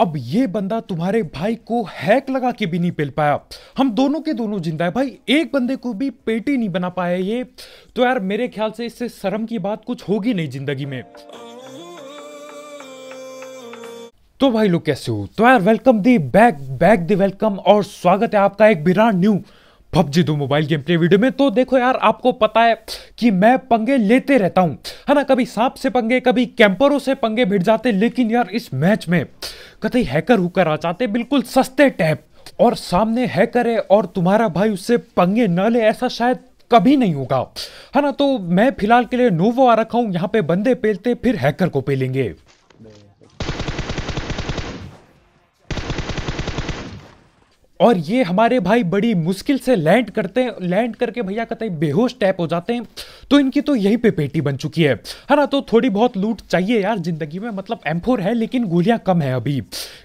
अब ये बंदा तुम्हारे भाई को हैक लगा के भी नहीं पेल पाया हम दोनों के दोनों जिंदा है भाई एक बंदे को भी पेटी नहीं बना पाया ये तो यार मेरे ख्याल से इससे शर्म की बात कुछ होगी नहीं जिंदगी में तो भाई लोग कैसे हो तो यार welcome the back back the welcome और स्वागत है आपका एक बिरा न्यू पबजी दो मोबाइल गेम प्ले वीडियो में तो देखो यार आपको पता है कि मैं पंगे लेते रहता हूं है ना कभी सांप से पंगे कभी कैंपरों से पंगे भिड़ जाते लेकिन यार इस मैच में कतई हैकर हुकर आ जाते बिल्कुल सस्ते टैप और सामने हैकर है और तुम्हारा भाई उससे पंगे न ले ऐसा शायद कभी नहीं होगा है ना तो मैं फिलहाल के लिए नोवो आ रखा हूं यहां पे बंदे पेलते फिर हैकर को पेलेंगे और ये हमारे भाई बड़ी मुश्किल से लैंड करते हैं लैंड करके भैया कतई बेहोश टैप हो जाते हैं तो इनकी तो यही पे पेटी बन चुकी है है ना तो थोड़ी बहुत लूट चाहिए यार ज़िंदगी में मतलब एम है लेकिन गोलियां कम है अभी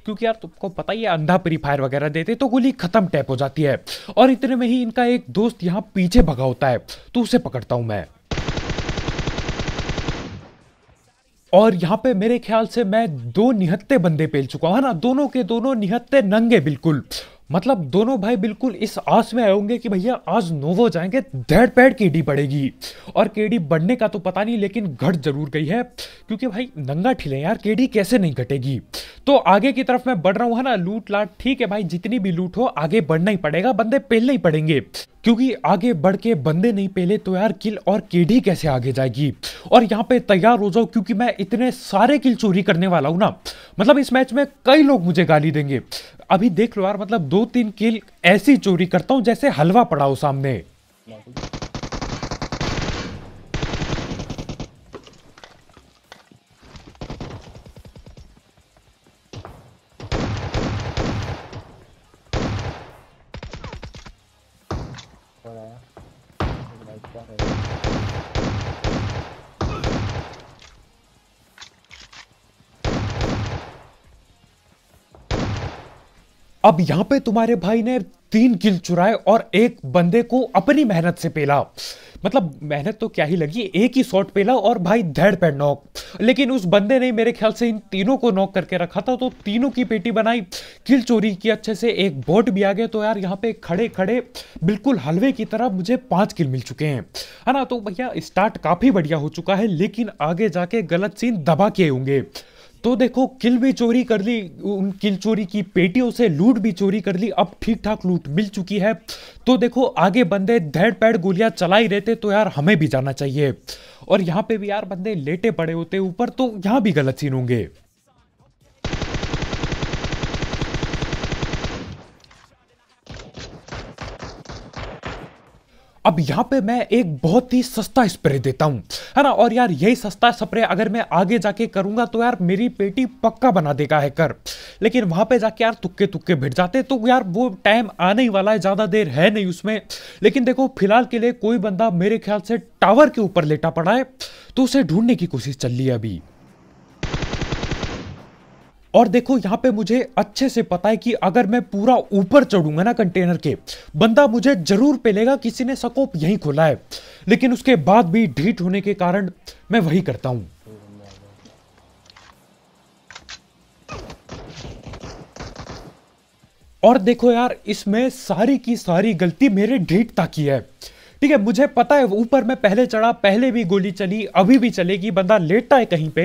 क्योंकि यार तुमको पता ही है अंधा प्री फायर वगैरह देते तो गोली ख़त्म टैप हो जाती है और इतने में ही इनका एक दोस्त यहाँ पीछे भगा होता है तो उसे पकड़ता हूँ मैं और यहाँ पे मेरे ख्याल से मैं दो निहत्ते बंदे पेल चुका हूँ है ना दोनों के दोनों निहत्ते नंगे बिल्कुल मतलब दोनों भाई बिल्कुल इस आस में आए होंगे कि भैया आज नोवो जाएंगे धैड़ पैड केडी बढ़ेगी और केडी बढ़ने का तो पता नहीं लेकिन घट जरूर गई है क्योंकि भाई नंगा ठिले यार केडी कैसे नहीं घटेगी तो आगे की तरफ मैं बढ़ रहा हूँ ना लूट लाट ठीक है भाई जितनी भी लूट हो आगे बढ़ना ही पड़ेगा बंदे पहले ही पड़ेंगे क्योंकि आगे बढ़ के बंदे नहीं पहले तो यार किल और केडी कैसे आगे जाएगी और यहाँ पे तैयार हो जाओ क्योंकि मैं इतने सारे किल चोरी करने वाला हूँ ना मतलब इस मैच में कई लोग मुझे गाली देंगे अभी देख लो यार मतलब दो तीन किल ऐसी चोरी करता हूँ जैसे हलवा पड़ा हो सामने अब यहाँ पे तुम्हारे भाई ने तीन किल चुराए और एक बंदे को अपनी मेहनत से पेला मतलब मेहनत तो क्या ही लगी एक ही शॉट पेला और भाई धड़ पर नॉक लेकिन उस बंदे ने मेरे ख्याल से इन तीनों को नॉक करके रखा था तो तीनों की पेटी बनाई किल चोरी की अच्छे से एक बोट भी आ गया तो यार यहाँ पे खड़े खड़े बिल्कुल हलवे की तरह मुझे पाँच किल मिल चुके हैं है ना तो भैया स्टार्ट काफ़ी बढ़िया हो चुका है लेकिन आगे जाके गलत सीन दबा के होंगे तो देखो किल भी चोरी कर ली उन किल चोरी की पेटियों से लूट भी चोरी कर ली अब ठीक ठाक लूट मिल चुकी है तो देखो आगे बंदे धैड़ पैड गोलियां चला ही रहते तो यार हमें भी जाना चाहिए और यहाँ पे भी यार बंदे लेटे पड़े होते ऊपर तो यहाँ भी गलत सीन होंगे अब यहाँ पे मैं एक बहुत ही सस्ता स्प्रे देता हूँ है ना और यार यही सस्ता स्प्रे अगर मैं आगे जाके करूँगा तो यार मेरी पेटी पक्का बना देगा है कर लेकिन वहाँ पे जाके यार तुक्के तुक्के भिट जाते तो यार वो टाइम आने ही वाला है ज़्यादा देर है नहीं उसमें लेकिन देखो फिलहाल के लिए कोई बंदा मेरे ख्याल से टावर के ऊपर लेटा पड़ा है तो उसे ढूंढने की कोशिश चल रही है अभी और देखो यहाँ पे मुझे अच्छे से पता है कि अगर मैं पूरा ऊपर चढ़ूंगा ना कंटेनर के बंदा मुझे जरूर पेलेगा किसी ने सकोप यही खोला है लेकिन उसके बाद भी ढीट होने के कारण मैं वही करता हूँ और देखो यार इसमें सारी की सारी गलती मेरे ढीठता की है ठीक है मुझे पता है ऊपर मैं पहले चढ़ा पहले भी गोली चली अभी भी चलेगी बंदा लेटता है कहीं पे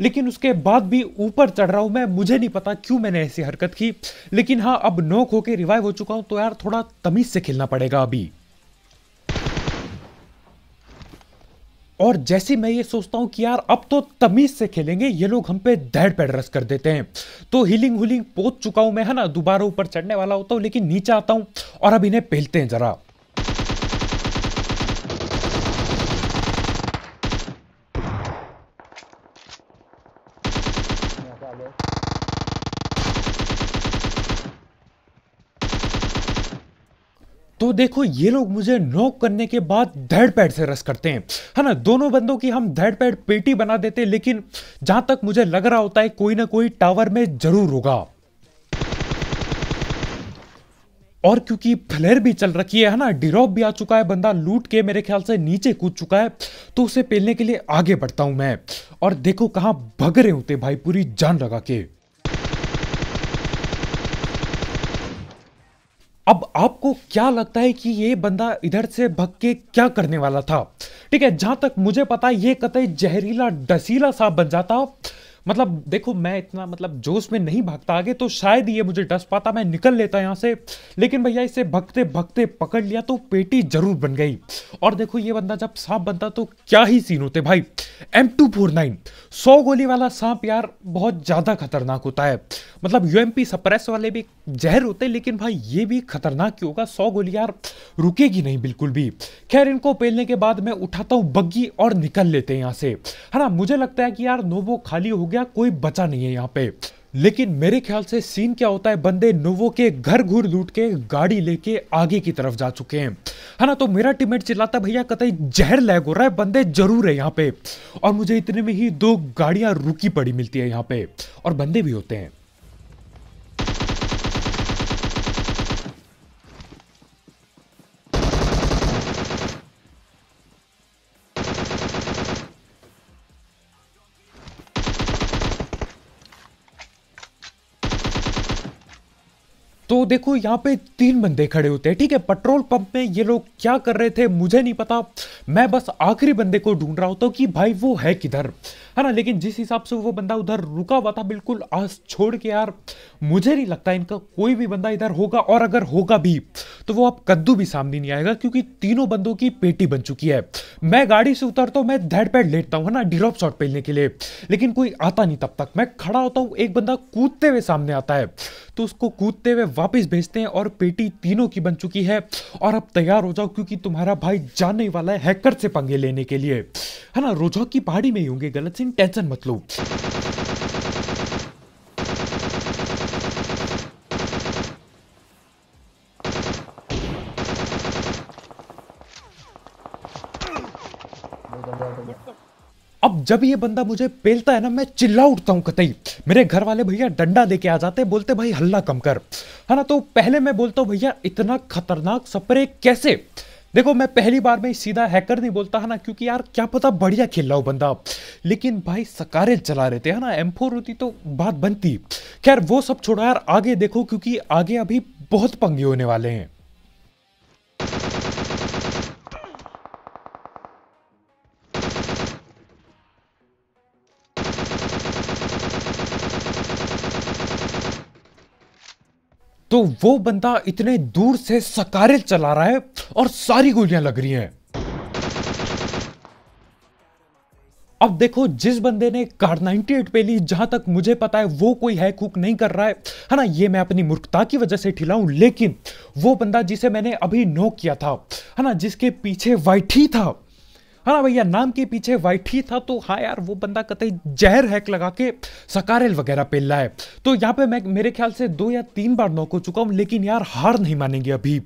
लेकिन उसके बाद भी ऊपर चढ़ रहा हूं मैं मुझे नहीं पता क्यों मैंने ऐसी हरकत की लेकिन हाँ अब नोक होके रिवाइव हो चुका हूं तो यार थोड़ा तमीज से खेलना पड़ेगा अभी और जैसे मैं ये सोचता हूँ कि यार अब तो तमीज से खेलेंगे ये लोग हम पे धैड़ पेड़ रस कर देते हैं तो हीलिंग हुलिंग पोत चुका हूँ मैं है ना दोबारा ऊपर चढ़ने वाला होता हूँ लेकिन नीचे आता हूँ और अब इन्हें पहलते हैं जरा देखो ये लोग मुझे नॉक करने के बाद धड़ पैड से रस करते हैं है ना दोनों बंदों की हम धड़ पैड पेटी बना देते हैं लेकिन जहां तक मुझे लग रहा होता है कोई ना कोई टावर में जरूर होगा और क्योंकि फ्लेयर भी चल रखी है है ना डिरॉप भी आ चुका है बंदा लूट के मेरे ख्याल से नीचे कूद चुका है तो उसे पेलने के लिए आगे बढ़ता हूं मैं और देखो कहां भग रहे होते भाई पूरी जान लगा के अब आपको क्या लगता है कि ये बंदा इधर से भग के क्या करने वाला था ठीक है जहां तक मुझे पता ये कतई जहरीला डसीला सांप बन जाता मतलब देखो मैं इतना मतलब जोश में नहीं भागता आगे तो शायद ये मुझे डस पाता मैं निकल लेता यहाँ से लेकिन भैया इसे भगते भगते पकड़ लिया तो पेटी जरूर बन गई और देखो ये बंदा जब सांप बनता तो क्या ही सीन होते भाई एम टू फोर नाइन सौ गोली वाला सांप यार बहुत ज़्यादा खतरनाक होता है मतलब यू एम पी सप्रेस वाले भी जहर होते हैं लेकिन भाई ये भी खतरनाक ही होगा सौ गोली यार रुकेगी नहीं बिल्कुल भी खैर इनको पेलने के बाद मैं उठाता हूँ बग्गी और निकल लेते हैं यहाँ से है ना मुझे लगता है कि यार नोवो खाली हो गया कोई बचा नहीं है यहाँ पे लेकिन मेरे ख्याल से सीन क्या होता है बंदे नोवो के घर घूर लूट के गाड़ी लेके आगे की तरफ जा चुके हैं है ना तो मेरा टीममेट चिल्लाता भैया कतई जहर लैग हो रहा है बंदे जरूर है यहाँ पे और मुझे इतने में ही दो गाड़ियां रुकी पड़ी मिलती है यहाँ पे और बंदे भी होते हैं तो देखो यहाँ पे तीन बंदे खड़े होते हैं ठीक है पेट्रोल पंप में ये लोग क्या कर रहे थे मुझे नहीं पता मैं बस आखिरी बंदे को ढूंढ रहा होता हूँ कि भाई वो है किधर है हाँ ना लेकिन जिस हिसाब से वो बंदा उधर रुका हुआ था बिल्कुल आस छोड़ के यार मुझे नहीं लगता इनका कोई भी बंदा इधर होगा और अगर होगा भी तो वो अब कद्दू भी सामने नहीं आएगा क्योंकि तीनों बंदों की पेटी बन चुकी है मैं गाड़ी से उतरता हूँ मैं धैड़ पैड लेटता हूँ है ना ड्रॉप शॉट पहनने के लिए लेकिन कोई आता नहीं तब तक मैं खड़ा होता हूँ एक बंदा कूदते हुए सामने आता है तो उसको कूदते हुए वापस भेजते हैं और पेटी तीनों की बन चुकी है और अब तैयार हो जाओ क्योंकि तुम्हारा भाई जाने वाला है हैकर से पंगे लेने के लिए है ना रोजा की पहाड़ी में ही होंगे गलत सिंह लेकिन टेंशन मत लो अब जब ये बंदा मुझे पेलता है ना मैं चिल्ला उठता हूँ कतई मेरे घर वाले भैया डंडा देके आ जाते बोलते भाई हल्ला कम कर है ना तो पहले मैं बोलता हूँ भैया इतना खतरनाक सप्रे कैसे देखो मैं पहली बार में सीधा हैकर नहीं बोलता है ना क्योंकि यार क्या पता बढ़िया खेल रहा हो बंदा लेकिन भाई सकारे चला रहे थे है ना एम होती तो बात बनती खैर वो सब छोड़ा यार आगे देखो क्योंकि आगे अभी बहुत पंगे होने वाले हैं तो वो बंदा इतने दूर से सकारे चला रहा है और सारी गोलियां लग रही हैं अब देखो जिस बंदे ने कार 98 पे ली जहां तक मुझे पता है वो कोई है कुक नहीं कर रहा है है ना ये मैं अपनी मूर्खता की वजह से ठिलाऊं लेकिन वो बंदा जिसे मैंने अभी नो किया था है ना जिसके पीछे वाइट ही था हाँ भैया नाम के पीछे वाइट ही था तो हाँ यार वो बंदा कतई जहर हैक लगा के सकारेल वगैरह पेल रहा है तो यहाँ पे मैं मेरे ख्याल से दो या तीन बार नौक हो चुका हूँ लेकिन यार हार नहीं मानेंगे अभी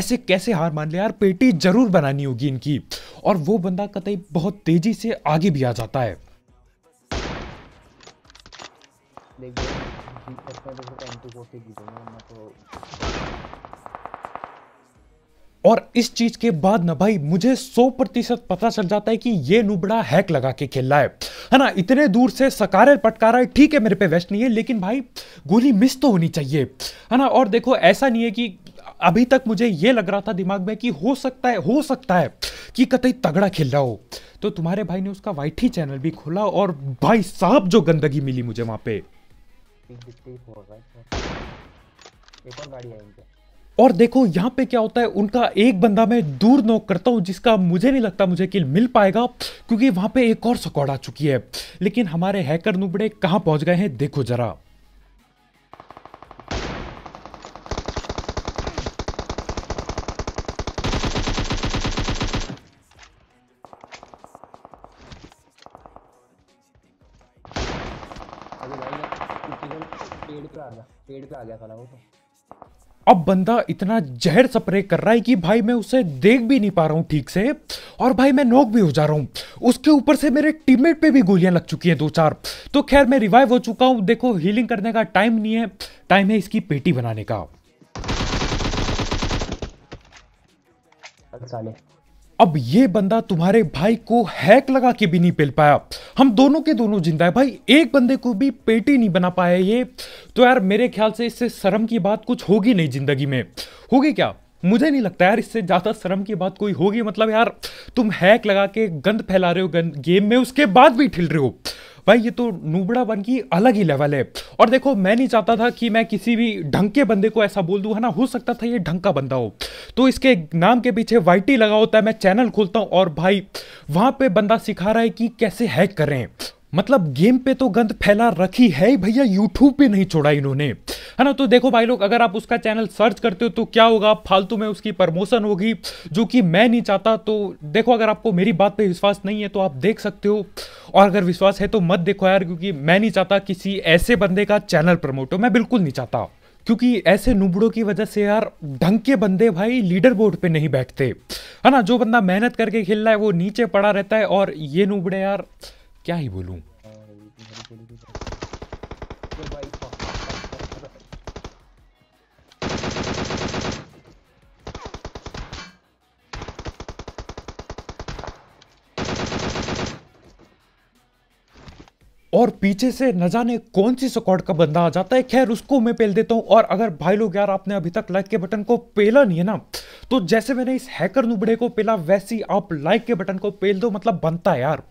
ऐसे कैसे हार मान लिया यार पेटी जरूर बनानी होगी इनकी और वो बंदा कतई बहुत तेजी से आगे भी आ जाता है देख देख, देख, देख, देख, देख, देख, देख, देख, देख और इस चीज़ के बाद ना भाई मुझे 100 प्रतिशत पता चल जाता है कि ये नुबड़ा हैक लगा के खेल रहा है है ना इतने दूर से सकारे पटका रहा है ठीक है मेरे पे वेस्ट नहीं है लेकिन भाई गोली मिस तो होनी चाहिए है ना और देखो ऐसा नहीं है कि अभी तक मुझे ये लग रहा था दिमाग में कि हो सकता है हो सकता है कि कतई तगड़ा खेल रहा हो तो तुम्हारे भाई ने उसका वाइटी चैनल भी खोला और भाई साहब जो गंदगी मिली मुझे वहां पे एक और गाड़ी आई और देखो यहाँ पे क्या होता है उनका एक बंदा मैं दूर नोक करता हूँ जिसका मुझे नहीं लगता मुझे किल मिल पाएगा क्योंकि वहाँ पे एक और सकौड़ आ चुकी है लेकिन हमारे हैकर नुबड़े कहाँ पहुँच गए हैं देखो जरा पेड़ पे आ गया पेड़ पे आ गया साला वो तो अब बंदा इतना जहर स्प्रे कर रहा है कि भाई मैं उसे देख भी नहीं पा रहा हूँ ठीक से और भाई मैं नोक भी हो जा रहा हूँ उसके ऊपर से मेरे टीममेट पे भी गोलियाँ लग चुकी हैं दो चार तो खैर मैं रिवाइव हो चुका हूँ देखो हीलिंग करने का टाइम नहीं है टाइम है इसकी पेटी बनाने का अच्छा, अब ये बंदा तुम्हारे भाई को हैक लगा के भी नहीं पेल पाया हम दोनों के दोनों जिंदा है भाई एक बंदे को भी पेटी नहीं बना पाया ये तो यार मेरे ख्याल से इससे शर्म की बात कुछ होगी नहीं जिंदगी में होगी क्या मुझे नहीं लगता यार इससे ज़्यादा शर्म की बात कोई होगी मतलब यार तुम हैक लगा के गंद फैला रहे हो गंद गेम में उसके बाद भी ठिल रहे हो भाई ये तो नूबड़ा बन की अलग ही लेवल है और देखो मैं नहीं चाहता था कि मैं किसी भी ढंग के बंदे को ऐसा बोल दूँ है ना हो सकता था ये ढंग का बंदा हो तो इसके नाम के पीछे वाई लगा होता है मैं चैनल खोलता हूँ और भाई वहाँ पर बंदा सिखा रहा है कि कैसे हैक करें मतलब गेम पे तो गंद फैला रखी है ही भैया यूट्यूब पे नहीं छोड़ा इन्होंने है ना तो देखो भाई लोग अगर आप उसका चैनल सर्च करते हो तो क्या होगा फालतू में उसकी प्रमोशन होगी जो कि मैं नहीं चाहता तो देखो अगर आपको मेरी बात पे विश्वास नहीं है तो आप देख सकते हो और अगर विश्वास है तो मत देखो यार क्योंकि मैं नहीं चाहता किसी ऐसे बंदे का चैनल प्रमोट हो मैं बिल्कुल नहीं चाहता क्योंकि ऐसे नुबड़ों की वजह से यार ढंग के बंदे भाई लीडर बोर्ड पे नहीं बैठते है ना जो बंदा मेहनत करके खेल रहा है वो नीचे पड़ा रहता है और ये नुबड़े यार क्या ही बोलूँ और पीछे से न जाने कौन सी स्क्वाड का बंदा आ जाता है खैर उसको मैं पेल देता हूं और अगर भाई लोग यार आपने अभी तक लाइक के बटन को पेला नहीं है ना तो जैसे मैंने इस हैकर नुबड़े को पेला वैसी आप लाइक के बटन को पेल दो मतलब बनता है यार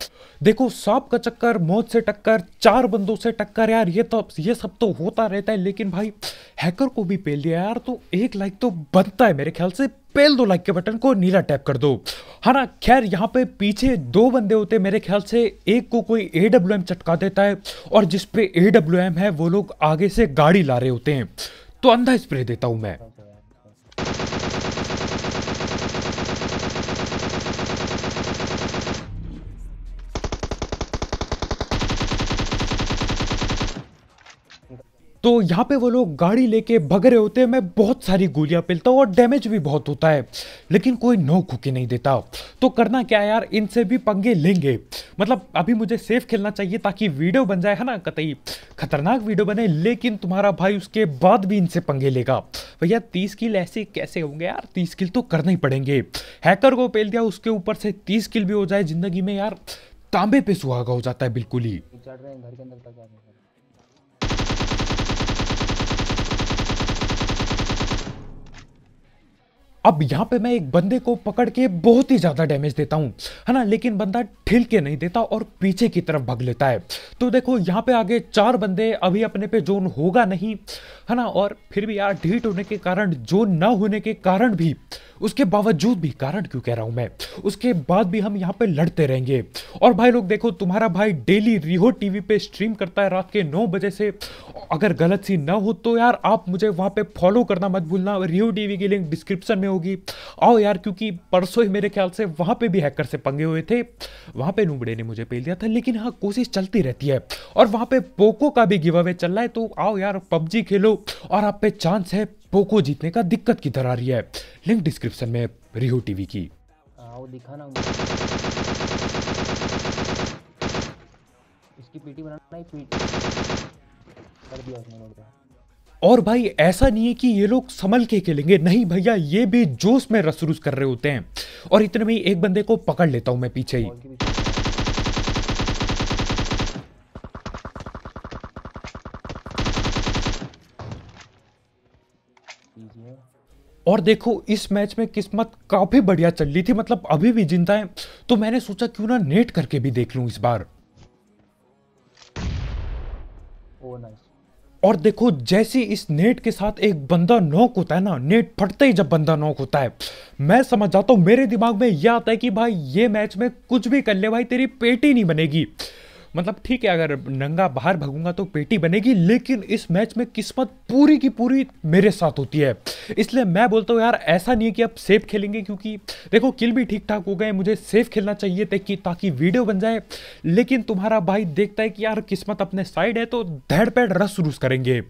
देखो सांप का चक्कर मौत से टक्कर चार बंदों से टक्कर यार ये तो ये सब तो होता रहता है लेकिन भाई हैकर को भी पेल दिया यार तो एक लाइक तो बनता है मेरे ख्याल से पेल दो लाइक के बटन को नीला टैप कर दो है ना खैर यहाँ पे पीछे दो बंदे होते मेरे ख्याल से एक को कोई ए डब्ल्यू एम चटका देता है और जिस पे ए डब्ल्यू एम है वो लोग आगे से गाड़ी ला रहे होते हैं तो अंधा स्प्रे देता हूँ मैं तो यहाँ पे वो लोग गाड़ी लेके भग रहे होते हैं मैं बहुत सारी गोलियां पिलता हूँ और डैमेज भी बहुत होता है लेकिन कोई नो खुकी नहीं देता तो करना क्या यार इनसे भी पंगे लेंगे मतलब अभी मुझे सेफ खेलना चाहिए ताकि वीडियो बन जाए है ना कतई खतरनाक वीडियो बने लेकिन तुम्हारा भाई उसके बाद भी इनसे पंगे लेगा भैया तीस किल ऐसे कैसे होंगे यार तीस किल तो करना ही पड़ेंगे हैकर को पेल दिया उसके ऊपर से तीस किल भी हो जाए जिंदगी में यार तांबे पे सुहागा हो जाता है बिल्कुल ही चढ़ रहे हैं घर के अंदर तक अब यहाँ पे मैं एक बंदे को पकड़ के बहुत ही ज़्यादा डैमेज देता हूँ है ना लेकिन बंदा ठिल के नहीं देता और पीछे की तरफ भाग लेता है तो देखो यहाँ पे आगे चार बंदे अभी अपने पे जोन होगा नहीं है ना और फिर भी यार ढीट होने के कारण जोन ना होने के कारण भी उसके बावजूद भी कारण क्यों कह रहा हूँ मैं उसके बाद भी हम यहाँ पे लड़ते रहेंगे और भाई लोग देखो तुम्हारा भाई डेली रिहो टी पे स्ट्रीम करता है रात के नौ बजे से अगर गलत सी ना हो तो यार आप मुझे वहाँ पे फॉलो करना मत भूलना रिहो टी की लिंक डिस्क्रिप्शन में होगी आओ यार क्योंकि परसों ही मेरे ख्याल से वहाँ पे भी हैकर से पंगे हुए थे वहाँ पे नुबड़े ने मुझे पेल दिया था लेकिन हाँ कोशिश चलती रहती है और वहाँ पे पोको का भी गिव अवे चल रहा है तो आओ यार पबजी खेलो और आप पे चांस है पोको जीतने का दिक्कत किधर आ रही है लिंक डिस्क्रिप्शन में रिहो टीवी की आओ दिखा इसकी पीटी बनाना ही पीटी कर दिया उसने और भाई ऐसा नहीं है कि ये लोग संभल के खेलेंगे नहीं भैया ये भी जोश में रसरूस कर रहे होते हैं और इतने में एक बंदे को पकड़ लेता हूं मैं पीछे ही और देखो इस मैच में किस्मत काफ़ी बढ़िया चल रही थी मतलब अभी भी जिंदा है तो मैंने सोचा क्यों ना नेट करके भी देख लू इस बार और देखो जैसे इस नेट के साथ एक बंदा नॉक होता है ना नेट फटते ही जब बंदा नॉक होता है मैं समझ जाता हूँ मेरे दिमाग में यह आता है कि भाई ये मैच में कुछ भी कर ले भाई तेरी पेटी नहीं बनेगी मतलब ठीक है अगर नंगा बाहर भगूंगा तो पेटी बनेगी लेकिन इस मैच में किस्मत पूरी की पूरी मेरे साथ होती है इसलिए मैं बोलता हूँ यार ऐसा नहीं है कि अब सेफ खेलेंगे क्योंकि देखो किल भी ठीक ठाक हो गए मुझे सेफ खेलना चाहिए ताकि ताकि वीडियो बन जाए लेकिन तुम्हारा भाई देखता है कि यार किस्मत अपने साइड है तो धैड़ पैड रस रूस करेंगे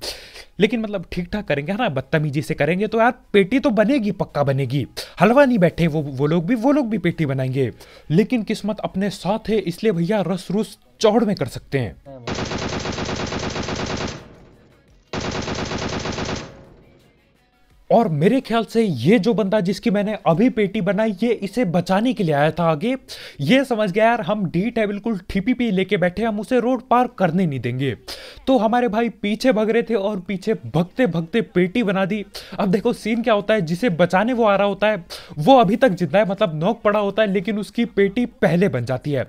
लेकिन मतलब ठीक ठाक करेंगे है ना बदतमीजी से करेंगे तो यार पेटी तो बनेगी पक्का बनेगी हलवा नहीं बैठे वो वो लोग भी वो लोग भी पेटी बनाएंगे लेकिन किस्मत अपने साथ है इसलिए भैया रस रूस चौड़ में कर सकते हैं और मेरे ख्याल से ये जो बंदा जिसकी मैंने अभी पेटी बनाई ये इसे बचाने के लिए आया था आगे ये समझ गया यार हम डीट है बिल्कुल ठीपी पी लेके बैठे हम उसे रोड पार करने नहीं देंगे तो हमारे भाई पीछे भग रहे थे और पीछे भगते भगते पेटी बना दी अब देखो सीन क्या होता है जिसे बचाने वो आ रहा होता है वो अभी तक जिंदा है मतलब नोक पड़ा होता है लेकिन उसकी पेटी पहले बन जाती है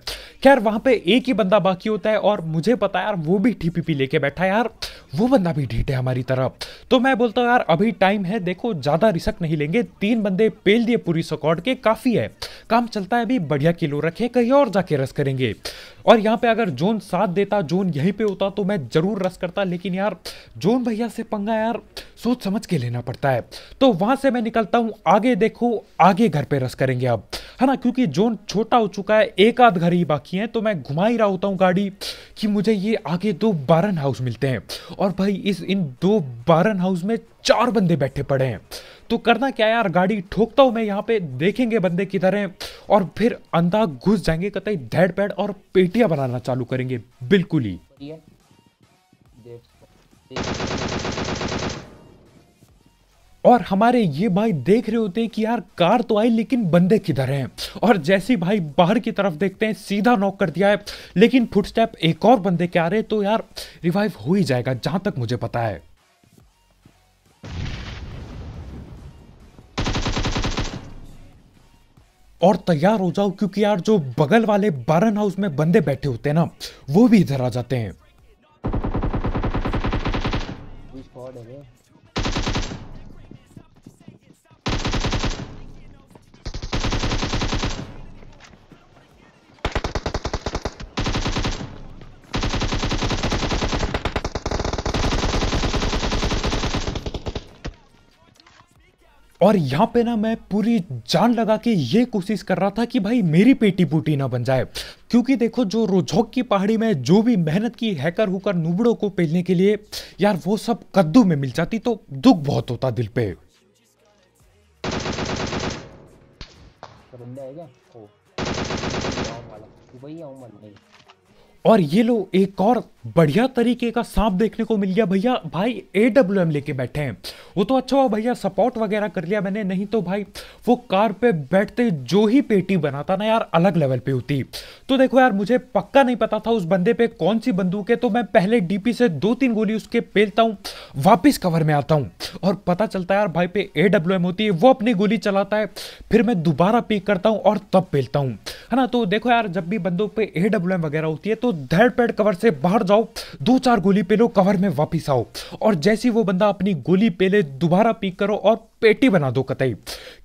खैर वहां पे एक ही बंदा बाकी होता है और मुझे पता है यार वो भी ठीपी पी लेके बैठा है यार वो बंदा भी ढीट है हमारी तरफ तो मैं बोलता हूँ यार अभी टाइम है देखो ज़्यादा रिसक नहीं लेंगे तीन बंदे पेल दिए पूरी सकौट के काफ़ी है काम चलता है अभी बढ़िया किलो रखे कहीं और जाके रस करेंगे और यहाँ पे अगर जोन साथ देता जोन यहीं पे होता तो मैं ज़रूर रस करता लेकिन यार जोन भैया से पंगा यार सोच समझ के लेना पड़ता है तो वहाँ से मैं निकलता हूँ आगे देखो आगे घर पे रस करेंगे अब है ना क्योंकि जोन छोटा हो चुका है एक आध घर ही बाकी हैं तो मैं घुमा ही रहा होता हूँ गाड़ी कि मुझे ये आगे दो बारन हाउस मिलते हैं और और भाई इस इन दो बारन हाउस में चार बंदे बैठे पड़े हैं तो करना क्या यार गाड़ी ठोकता हूँ मैं यहाँ पे देखेंगे बंदे किधर हैं और फिर अंधा घुस जाएंगे कतई धैड़ पैड और पेटियाँ बनाना चालू करेंगे बिल्कुल ही और हमारे ये भाई देख रहे होते हैं कि यार कार तो आई लेकिन बंदे किधर हैं और जैसे भाई बाहर की तरफ देखते हैं सीधा नॉक कर दिया है लेकिन फुटस्टेप एक और बंदे के आ रहे तो यार रिवाइव हो ही जाएगा जहां तक मुझे पता है और तैयार हो जाओ क्योंकि यार जो बगल वाले बारन हाउस में बंदे बैठे होते हैं ना वो भी इधर आ जाते हैं और यहाँ पे ना मैं पूरी जान लगा के ये कोशिश कर रहा था कि भाई मेरी पेटी पूटी ना बन जाए क्योंकि देखो जो रोझोक की पहाड़ी में जो भी मेहनत की हैकर हुकर नुबड़ों को पेलने के लिए यार वो सब कद्दू में मिल जाती तो दुख बहुत होता दिल पे और ये लो एक और बढ़िया तरीके का सांप देखने को मिल गया भैया भाई ए डब्ल्यू एम लेके बैठे हैं वो तो अच्छा हुआ भैया सपोर्ट वगैरह कर लिया मैंने नहीं तो भाई वो कार पे बैठते जो ही पेटी बनाता ना यार अलग लेवल पे होती तो देखो यार मुझे पक्का नहीं पता था उस बंदे पे कौन सी बंदूक है तो मैं पहले डीपी से दो तीन गोली उसके पेलता हूँ वापिस कवर में आता हूँ और पता चलता है यार भाई पे ए डब्ल्यू एम होती है वो अपनी गोली चलाता है फिर मैं दोबारा पिक करता हूँ और तब पेलता हूँ है ना तो देखो यार जब भी बंदूक पे ए डब्ल्यू एम वगैरह होती है तो धड़ पेड़ कवर से बाहर जाओ आओ दो चार गोली पेलो कवर में वापिस आओ और जैसी वो बंदा अपनी गोली पेले दोबारा पीक करो और पेटी बना दो कतई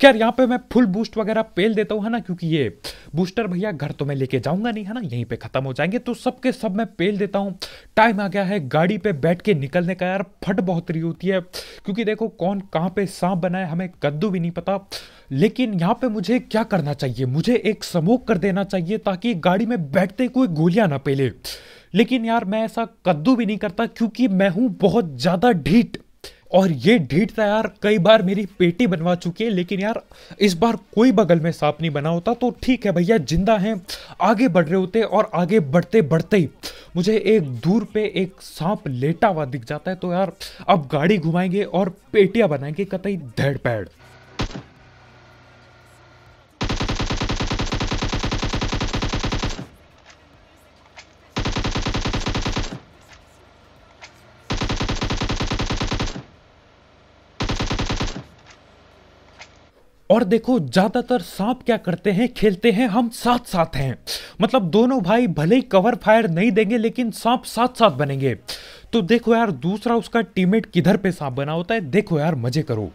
खैर यहाँ पे मैं फुल बूस्ट वगैरह पेल देता हूँ है ना क्योंकि ये बूस्टर भैया घर तो मैं लेके जाऊंगा नहीं है ना यहीं पे खत्म हो जाएंगे तो सबके सब मैं पेल देता हूँ टाइम आ गया है गाड़ी पे बैठ के निकलने का यार फट बहुत रही होती है क्योंकि देखो कौन कहाँ पे सांप बनाए हमें कद्दू भी नहीं पता लेकिन यहाँ पे मुझे क्या करना चाहिए मुझे एक समोक कर देना चाहिए ताकि गाड़ी में बैठते कोई गोलियां ना पेले लेकिन यार मैं ऐसा कद्दू भी नहीं करता क्योंकि मैं हूँ बहुत ज़्यादा ढीठ और ये ढीठ था तो यार कई बार मेरी पेटी बनवा चुकी है लेकिन यार इस बार कोई बगल में सांप नहीं बना होता तो ठीक है भैया जिंदा हैं आगे बढ़ रहे होते और आगे बढ़ते बढ़ते ही मुझे एक दूर पे एक सांप लेटा हुआ दिख जाता है तो यार अब गाड़ी घुमाएंगे और पेटियाँ बनाएंगे कतई धेड़ पैड़ और देखो ज्यादातर सांप क्या करते हैं खेलते हैं हम साथ साथ हैं मतलब दोनों भाई भले ही कवर फायर नहीं देंगे लेकिन सांप साथ साथ बनेंगे तो देखो यार दूसरा उसका टीममेट किधर पे सांप बना होता है देखो यार मजे करो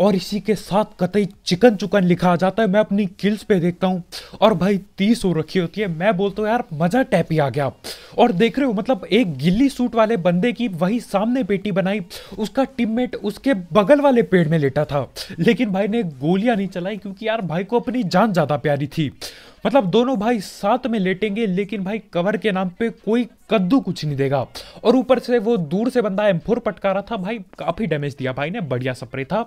और इसी के साथ कतई चिकन चुकन लिखा आ जाता है मैं अपनी किल्स पे देखता हूँ और भाई तीस हो रखी होती है मैं बोलता हूँ यार मज़ा टैप ही आ गया और देख रहे हो मतलब एक गिल्ली सूट वाले बंदे की वही सामने पेटी बनाई उसका टीममेट उसके बगल वाले पेड़ में लेटा था लेकिन भाई ने गोलियां नहीं चलाई क्योंकि यार भाई को अपनी जान ज़्यादा प्यारी थी मतलब दोनों भाई साथ में लेटेंगे लेकिन भाई कवर के नाम पे कोई कद्दू कुछ नहीं देगा और ऊपर से वो दूर से बंदा एम फोर पटका रहा था भाई काफ़ी डैमेज दिया भाई ने बढ़िया सप्रे था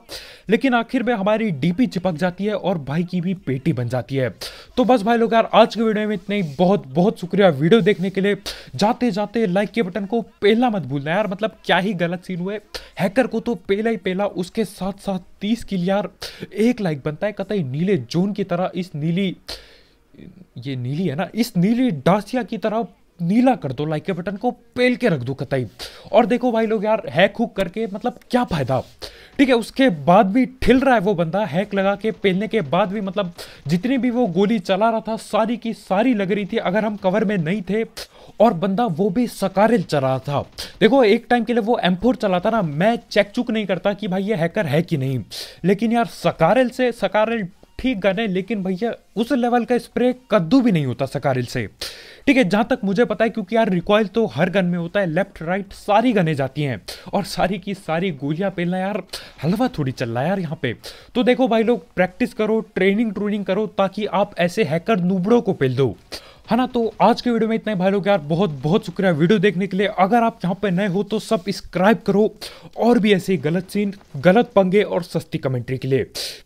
लेकिन आखिर में हमारी डीपी चिपक जाती है और भाई की भी पेटी बन जाती है तो बस भाई लोग यार आज के वीडियो में इतने ही बहुत बहुत शुक्रिया वीडियो देखने के लिए जाते जाते लाइक के बटन को पहला मत भूलना यार मतलब क्या ही गलत सीन हुए हैकर को तो पहला ही पहला उसके साथ साथ तीस किल यार एक लाइक बनता है कतई नीले जोन की तरह इस नीली ये नीली है ना इस नीली डासिया की तरह नीला कर दो लाइक के बटन को पेल के रख दो कतई और देखो भाई लोग यार हैक हुक करके मतलब क्या फ़ायदा ठीक है उसके बाद भी ठिल रहा है वो बंदा हैक लगा के पेलने के बाद भी मतलब जितनी भी वो गोली चला रहा था सारी की सारी लग रही थी अगर हम कवर में नहीं थे और बंदा वो भी सकारिल चला था देखो एक टाइम के लिए वो एम चलाता ना मैं चेक चुक नहीं करता कि भाई ये हैकर है कि नहीं लेकिन यार सकारिल से सकारिल ठीक गन है लेकिन भैया उस लेवल का स्प्रे कद्दू भी नहीं होता सकारिल से ठीक है जहां तक मुझे पता है क्योंकि यार रिकॉयल तो हर गन में होता है लेफ्ट राइट सारी गने जाती हैं और सारी की सारी गोलियां पेलना यार हलवा थोड़ी चल रहा है यार यहाँ पे तो देखो भाई लोग प्रैक्टिस करो ट्रेनिंग ट्रूनिंग करो ताकि आप ऐसे हैकर नूबड़ों को पेल दो है ना तो आज के वीडियो में इतना ही भाई लोग यार बहुत बहुत शुक्रिया वीडियो देखने के लिए अगर आप यहाँ पे नए हो तो सब्सक्राइब करो और भी ऐसे गलत सीन गलत पंगे और सस्ती कमेंट्री के लिए